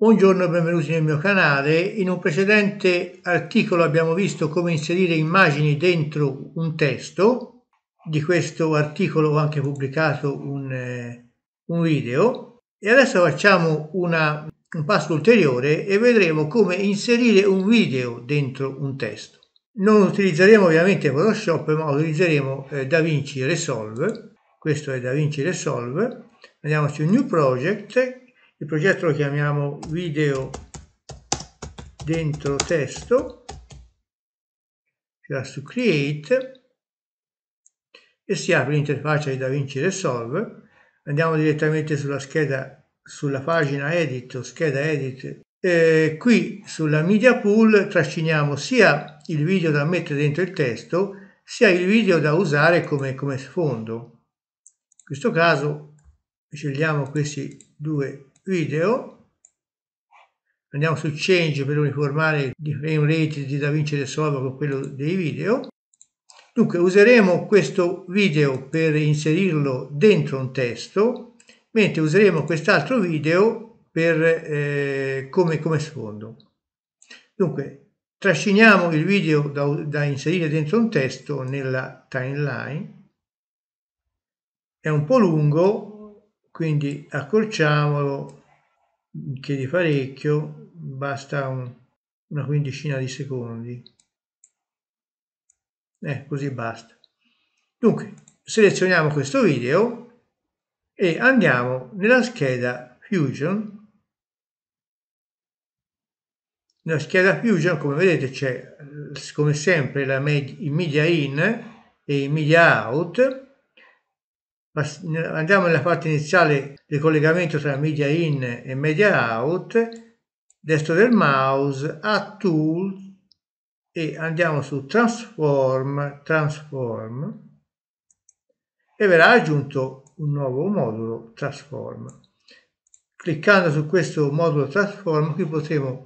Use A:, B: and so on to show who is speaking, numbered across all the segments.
A: Buongiorno e benvenuti nel mio canale. In un precedente articolo abbiamo visto come inserire immagini dentro un testo. Di questo articolo ho anche pubblicato un, eh, un video. E adesso facciamo una, un passo ulteriore e vedremo come inserire un video dentro un testo. Non utilizzeremo ovviamente Photoshop, ma utilizzeremo eh, DaVinci Resolve. Questo è DaVinci Resolve. Andiamo su New Project il progetto lo chiamiamo video dentro testo si cioè va su create e si apre l'interfaccia di DaVinci Resolve andiamo direttamente sulla scheda sulla pagina edit o scheda edit eh, qui sulla media pool trasciniamo sia il video da mettere dentro il testo sia il video da usare come, come sfondo in questo caso scegliamo questi due video andiamo su change per uniformare il frame rate di DaVinci Resolve con quello dei video dunque useremo questo video per inserirlo dentro un testo mentre useremo quest'altro video per, eh, come, come sfondo dunque trasciniamo il video da, da inserire dentro un testo nella timeline è un po' lungo quindi accorciamolo che di parecchio basta un, una quindicina di secondi eh, così basta dunque selezioniamo questo video e andiamo nella scheda Fusion nella scheda Fusion come vedete c'è come sempre la media in e media out andiamo nella parte iniziale del collegamento tra media in e media out destro del mouse a tool e andiamo su transform transform e verrà aggiunto un nuovo modulo transform cliccando su questo modulo transform qui potremo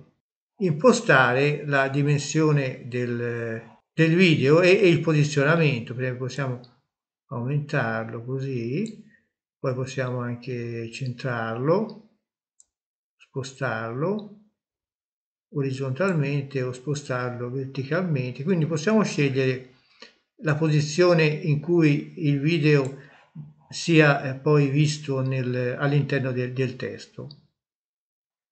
A: impostare la dimensione del, del video e, e il posizionamento per esempio possiamo aumentarlo così, poi possiamo anche centrarlo, spostarlo orizzontalmente o spostarlo verticalmente, quindi possiamo scegliere la posizione in cui il video sia eh, poi visto all'interno del, del testo.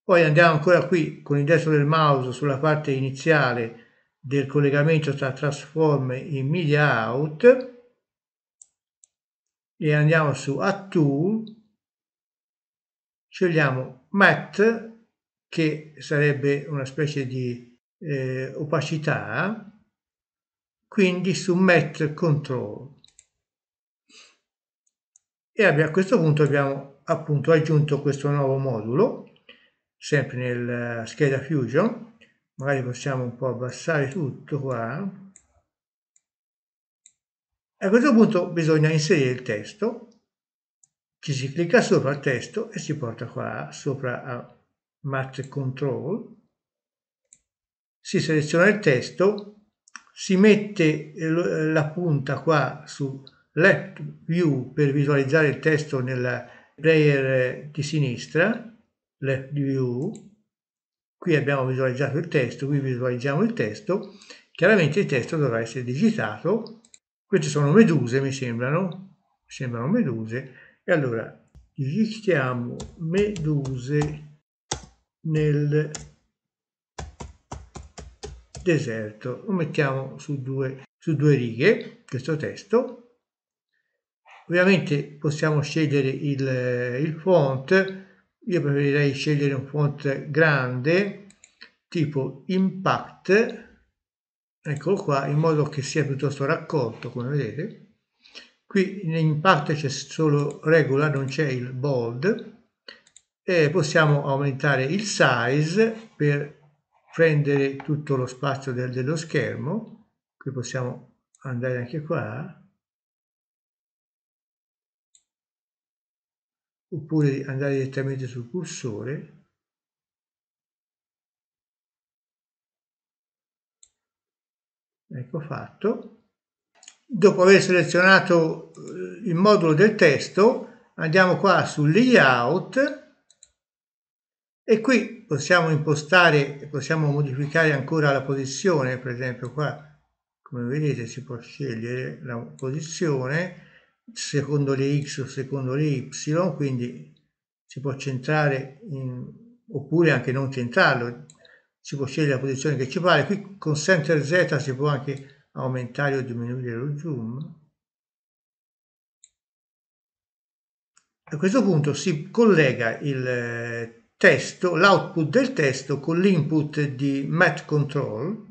A: Poi andiamo ancora qui con il destro del mouse sulla parte iniziale del collegamento tra Transform e Media Out e andiamo su a Tool, scegliamo Matte, che sarebbe una specie di eh, opacità, quindi su Matte Control. E a questo punto abbiamo appunto aggiunto questo nuovo modulo, sempre nella scheda Fusion, magari possiamo un po' abbassare tutto qua, a questo punto bisogna inserire il testo, ci si clicca sopra il testo e si porta qua sopra a Match Control, si seleziona il testo, si mette la punta qua su Left View per visualizzare il testo nella player di sinistra, Left View, qui abbiamo visualizzato il testo, qui visualizziamo il testo, chiaramente il testo dovrà essere digitato queste sono meduse mi sembrano mi sembrano meduse e allora gli chiamo meduse nel deserto lo mettiamo su due su due righe questo testo ovviamente possiamo scegliere il, il font io preferirei scegliere un font grande tipo impact eccolo qua, in modo che sia piuttosto raccolto, come vedete. Qui in parte c'è solo regola, non c'è il bold, e possiamo aumentare il size per prendere tutto lo spazio del, dello schermo. Qui possiamo andare anche qua, oppure andare direttamente sul cursore ecco fatto. Dopo aver selezionato eh, il modulo del testo andiamo qua sul layout e qui possiamo impostare, possiamo modificare ancora la posizione, per esempio qua come vedete si può scegliere la posizione secondo le x o secondo le y, quindi si può centrare in, oppure anche non centrarlo, si può scegliere la posizione che ci pare. Qui con Center Z si può anche aumentare o diminuire lo zoom. A questo punto si collega il eh, testo, l'output del testo con l'input di Mat Control.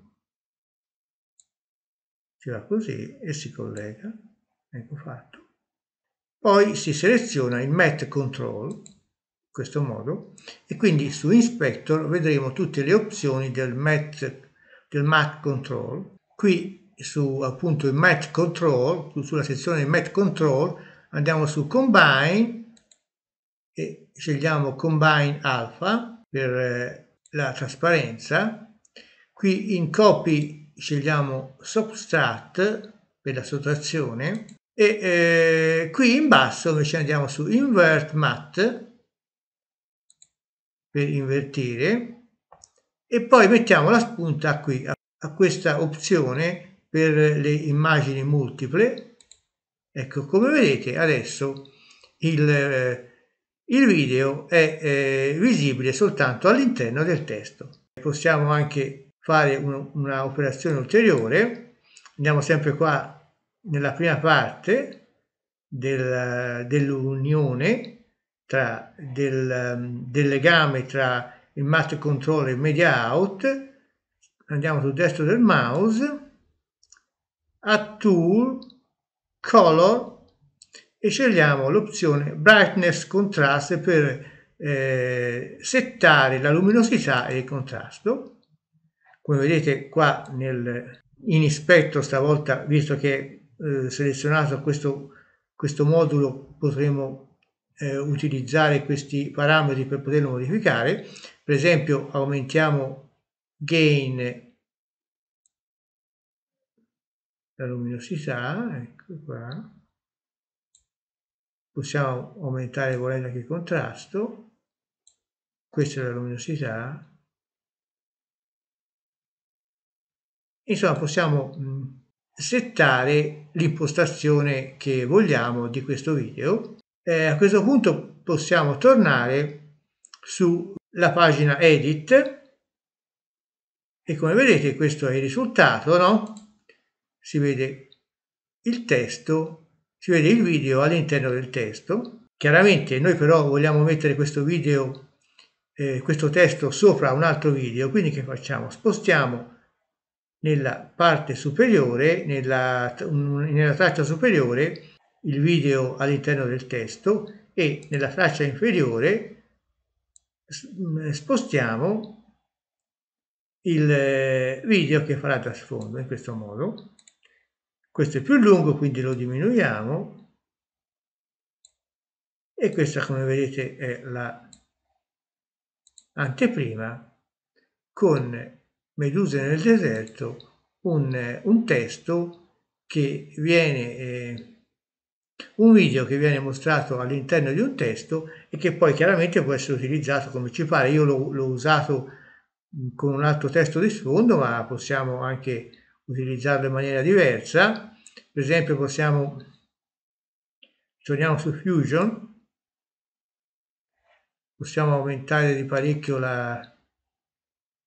A: Si va così e si collega. Ecco fatto. Poi si seleziona il Mat Control in questo modo e quindi su Inspector vedremo tutte le opzioni del Math, del math Control. Qui su appunto il Math Control, sulla sezione Math Control andiamo su Combine e scegliamo Combine Alpha per eh, la trasparenza. Qui in Copy scegliamo Substrat per la sottrazione e eh, qui in basso invece andiamo su Invert matte per invertire e poi mettiamo la spunta qui a, a questa opzione per le immagini multiple ecco come vedete adesso il, eh, il video è eh, visibile soltanto all'interno del testo possiamo anche fare un'operazione ulteriore andiamo sempre qua nella prima parte del, dell'unione tra del, ehm, del legame tra il master control e il media out andiamo sul destro del mouse a tool color e scegliamo l'opzione brightness contrast per eh, settare la luminosità e il contrasto come vedete qua nel, in ispetto stavolta visto che è eh, selezionato questo, questo modulo potremo eh, utilizzare questi parametri per poterlo modificare. Per esempio aumentiamo gain la luminosità, ecco qua. Possiamo aumentare volendo anche il contrasto. Questa è la luminosità. Insomma, possiamo mm, settare l'impostazione che vogliamo di questo video eh, a questo punto possiamo tornare sulla pagina edit e come vedete questo è il risultato, no? Si vede il testo, si vede il video all'interno del testo. Chiaramente noi però vogliamo mettere questo video, eh, questo testo sopra un altro video, quindi che facciamo? Spostiamo nella parte superiore, nella, nella traccia superiore, il video all'interno del testo e nella traccia inferiore mm, spostiamo il eh, video che farà da sfondo in questo modo questo è più lungo quindi lo diminuiamo e questa come vedete è la anteprima con Meduse nel deserto un, un testo che viene eh, un video che viene mostrato all'interno di un testo e che poi chiaramente può essere utilizzato come ci pare. Io l'ho, usato con un altro testo di sfondo, ma possiamo anche utilizzarlo in maniera diversa. Per esempio possiamo, torniamo su Fusion, possiamo aumentare di parecchio la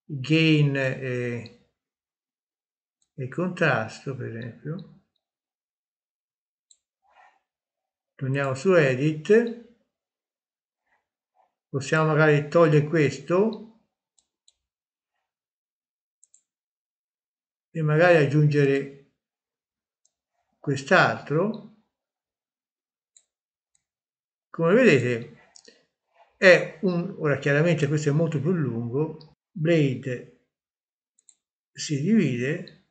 A: gain e, e contrasto, per esempio. torniamo su edit possiamo magari togliere questo e magari aggiungere quest'altro come vedete è un ora chiaramente questo è molto più lungo blade si divide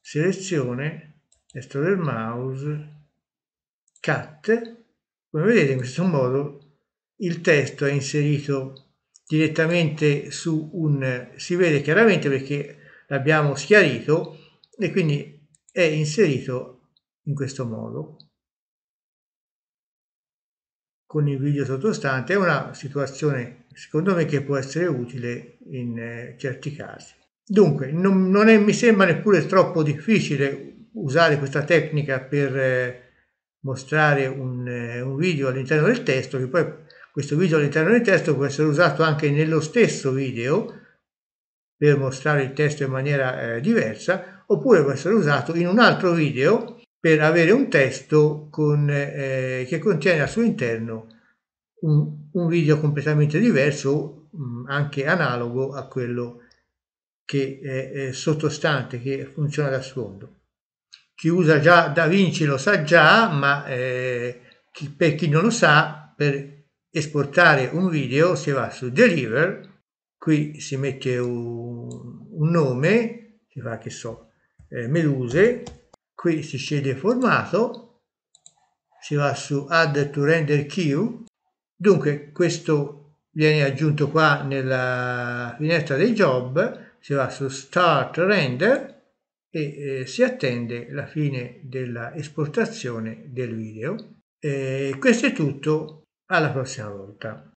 A: selezione destro del mouse cat, come vedete in questo modo il testo è inserito direttamente su un, si vede chiaramente perché l'abbiamo schiarito e quindi è inserito in questo modo con il video sottostante è una situazione secondo me che può essere utile in eh, certi casi dunque non, non è, mi sembra neppure troppo difficile usare questa tecnica per eh, mostrare un, eh, un video all'interno del testo che poi questo video all'interno del testo può essere usato anche nello stesso video per mostrare il testo in maniera eh, diversa oppure può essere usato in un altro video per avere un testo con, eh, che contiene al suo interno un, un video completamente diverso mh, mm, anche analogo a quello che è, è sottostante che funziona da sfondo chi usa già Da Vinci lo sa già, ma eh, chi, per chi non lo sa, per esportare un video si va su Deliver, qui si mette un, un nome, si fa che so, eh, Meluse, qui si sceglie formato, si va su Add to Render Queue, dunque questo viene aggiunto qua nella finestra dei job, si va su Start Render, e eh, si attende la fine dell'esportazione del video. E questo è tutto, alla prossima volta.